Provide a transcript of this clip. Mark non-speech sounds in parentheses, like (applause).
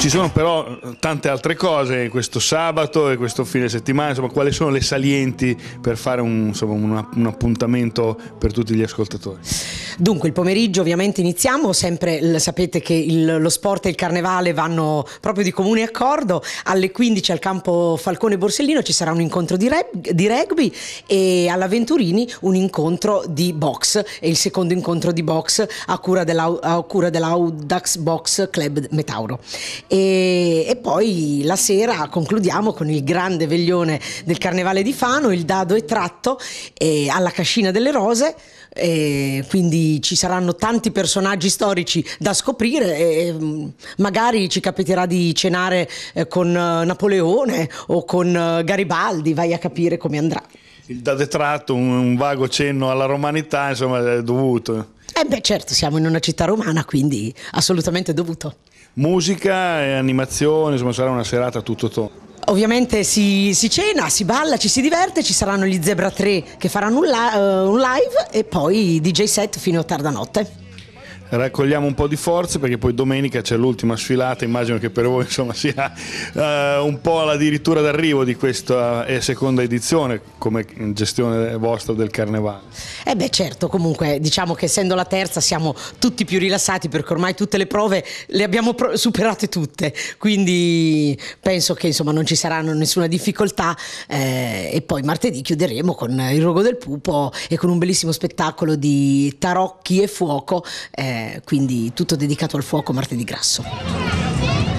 Ci sono però eh, tante altre cose questo sabato e questo fine settimana, insomma quali sono le salienti per fare un, insomma, un, appuntamento per tutti gli ascoltatori? Dunque, il pomeriggio ovviamente iniziamo, sempre sapete che il, lo sport e il carnevale vanno proprio di comune accordo, alle 15 al campo Falcone Borsellino ci sarà un incontro di, re, di rugby e alla Venturini un incontro di box e il secondo incontro di box a cura, della, a cura dell'Audax Box Club Metauro. E, e poi la sera concludiamo con il grande veglione del carnevale di Fano, il dado è tratto alla cascina delle rose, quindi ci saranno tanti personaggi storici da scoprire e mm, magari ci capiterà di cenare eh, con eh, Napoleone o con eh, Garibaldi, vai a capire come andrà. Il Da detratto un, un vago cenno alla romanità, insomma, è dovuto. Eh beh certo, siamo in una città romana, quindi assolutamente dovuto. Musica e animazione, insomma sarà una serata tutto tondo ovviamente si, si, cena, si balla, ci si diverte, ci saranno gli Zebra 3 che faranno un, la, eh, un live e poi DJ set fino a tarda notte raccogliamo un po' di forze perché poi domenica c'è l'ultima sfilata, immagino che per voi (laughs) insomma, sia uh, un po' addirittura d'arrivo di questa eh, seconda edizione come gestione vostra del carnevale. Eh beh certo, comunque diciamo che essendo la terza siamo tutti più rilassati perché ormai tutte le prove le abbiamo pro superate tutte, quindi penso che insomma non ci saranno nessuna difficoltà eh, e poi martedì chiuderemo con il rogo del pupo e con un bellissimo spettacolo di tarocchi e fuoco. Eh, quindi tutto dedicato al fuoco martedì grasso.